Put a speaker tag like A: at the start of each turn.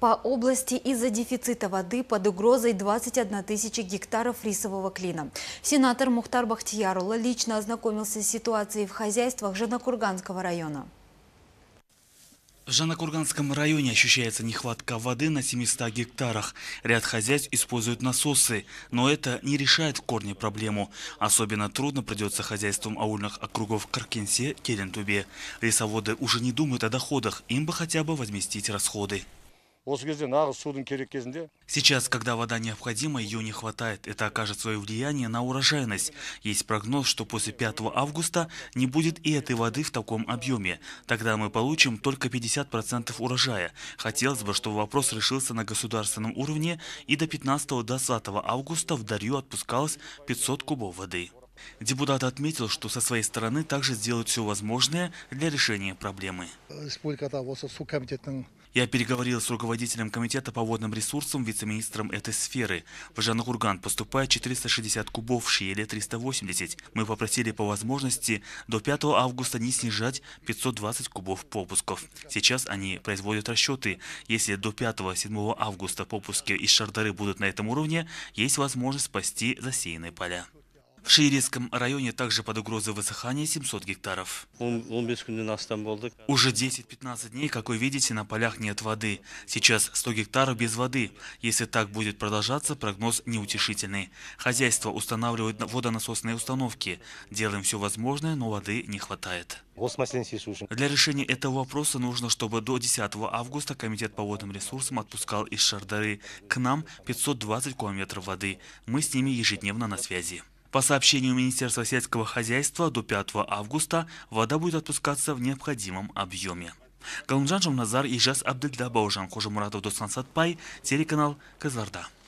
A: По области из-за дефицита воды под угрозой 21 тысячи гектаров рисового клина. Сенатор Мухтар Бахтиярула лично ознакомился с ситуацией в хозяйствах Жанокурганского района.
B: В Жанокурганском районе ощущается нехватка воды на 700 гектарах. Ряд хозяйств используют насосы, но это не решает в корне проблему. Особенно трудно придется хозяйствам аульных округов Каркенсе, Келентубе. Рисоводы уже не думают о доходах, им бы хотя бы возместить расходы. Сейчас, когда вода необходима, ее не хватает. Это окажет свое влияние на урожайность. Есть прогноз, что после 5 августа не будет и этой воды в таком объеме. Тогда мы получим только 50% урожая. Хотелось бы, чтобы вопрос решился на государственном уровне и до 15-20 августа в Дарью отпускалось 500 кубов воды. Депутат отметил, что со своей стороны также сделают все возможное для решения проблемы. Я переговорил с руководителем комитета по водным ресурсам, вице-министром этой сферы. В Жанакурган поступает 460 кубов, в Шиеле 380. Мы попросили по возможности до 5 августа не снижать 520 кубов попусков. Сейчас они производят расчеты. Если до 5-7 августа попуски из Шардары будут на этом уровне, есть возможность спасти засеянные поля. В Шиирецком районе также под угрозой высыхания 700 гектаров. Уже 10-15 дней, как вы видите, на полях нет воды. Сейчас 100 гектаров без воды. Если так будет продолжаться, прогноз неутешительный. Хозяйство устанавливает водонасосные установки. Делаем все возможное, но воды не хватает. Для решения этого вопроса нужно, чтобы до 10 августа Комитет по водным ресурсам отпускал из Шардары к нам 520 километров воды. Мы с ними ежедневно на связи. По сообщению Министерства сельского хозяйства, до 5 августа вода будет отпускаться в необходимом объеме. Калымжан Жумназар, Ижас Абдельда, Баужан Кожамуратов, Досан Сатпай, телеканал Казарда.